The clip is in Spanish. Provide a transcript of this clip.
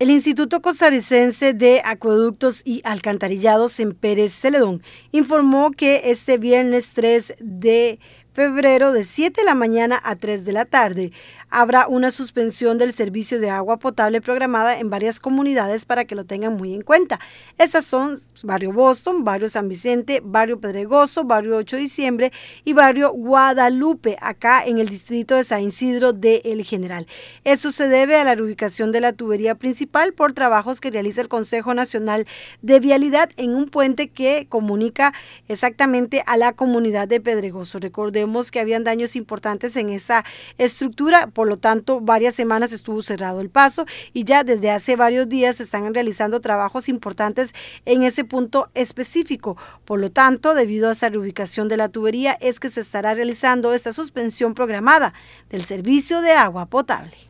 El Instituto Costarricense de Acueductos y Alcantarillados en Pérez Celedón informó que este viernes 3 de febrero de 7 de la mañana a 3 de la tarde. Habrá una suspensión del servicio de agua potable programada en varias comunidades para que lo tengan muy en cuenta. Estas son Barrio Boston, Barrio San Vicente, Barrio Pedregoso, Barrio 8 de Diciembre y Barrio Guadalupe, acá en el distrito de San Isidro de El General. Eso se debe a la reubicación de la tubería principal por trabajos que realiza el Consejo Nacional de Vialidad en un puente que comunica exactamente a la comunidad de Pedregoso. Recordemos Vemos que habían daños importantes en esa estructura, por lo tanto, varias semanas estuvo cerrado el paso y ya desde hace varios días se están realizando trabajos importantes en ese punto específico. Por lo tanto, debido a esa reubicación de la tubería, es que se estará realizando esta suspensión programada del servicio de agua potable.